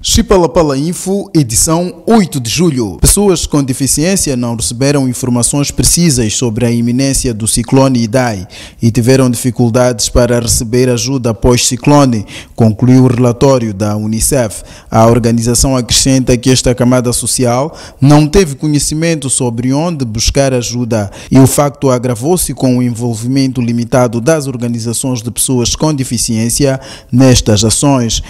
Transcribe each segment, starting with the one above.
Chipalapala Info, edição 8 de julho. Pessoas com deficiência não receberam informações precisas sobre a iminência do ciclone Idai e tiveram dificuldades para receber ajuda após ciclone, concluiu o relatório da Unicef. A organização acrescenta que esta camada social não teve conhecimento sobre onde buscar ajuda e o facto agravou-se com o envolvimento limitado das organizações de pessoas com deficiência nestas ações.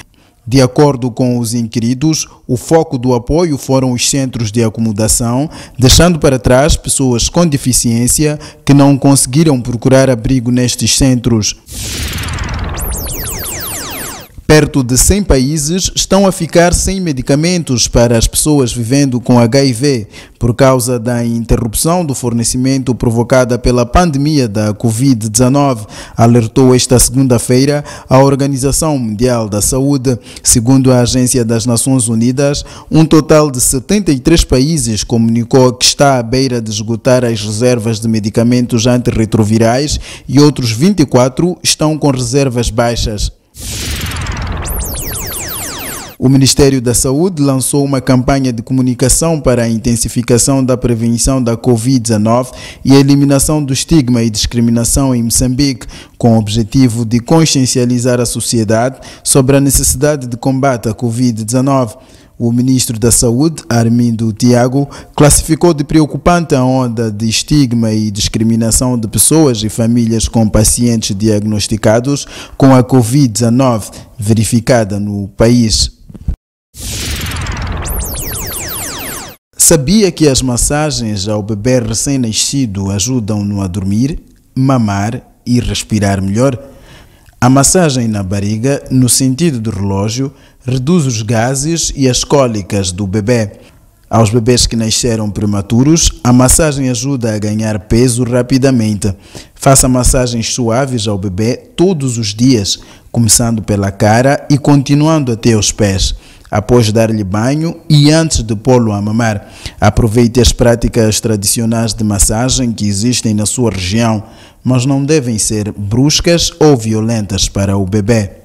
De acordo com os inquiridos, o foco do apoio foram os centros de acomodação, deixando para trás pessoas com deficiência que não conseguiram procurar abrigo nestes centros. Perto de 100 países estão a ficar sem medicamentos para as pessoas vivendo com HIV por causa da interrupção do fornecimento provocada pela pandemia da Covid-19, alertou esta segunda-feira a Organização Mundial da Saúde. Segundo a Agência das Nações Unidas, um total de 73 países comunicou que está à beira de esgotar as reservas de medicamentos antirretrovirais e outros 24 estão com reservas baixas. O Ministério da Saúde lançou uma campanha de comunicação para a intensificação da prevenção da Covid-19 e a eliminação do estigma e discriminação em Moçambique, com o objetivo de consciencializar a sociedade sobre a necessidade de combate à Covid-19. O ministro da Saúde, Armindo Tiago, classificou de preocupante a onda de estigma e discriminação de pessoas e famílias com pacientes diagnosticados com a Covid-19 verificada no país. Sabia que as massagens ao bebê recém-nascido ajudam-no a dormir, mamar e respirar melhor? A massagem na barriga, no sentido do relógio, reduz os gases e as cólicas do bebê. Aos bebês que nasceram prematuros, a massagem ajuda a ganhar peso rapidamente. Faça massagens suaves ao bebê todos os dias, começando pela cara e continuando até os pés após dar-lhe banho e antes de pô-lo a mamar. Aproveite as práticas tradicionais de massagem que existem na sua região, mas não devem ser bruscas ou violentas para o bebê.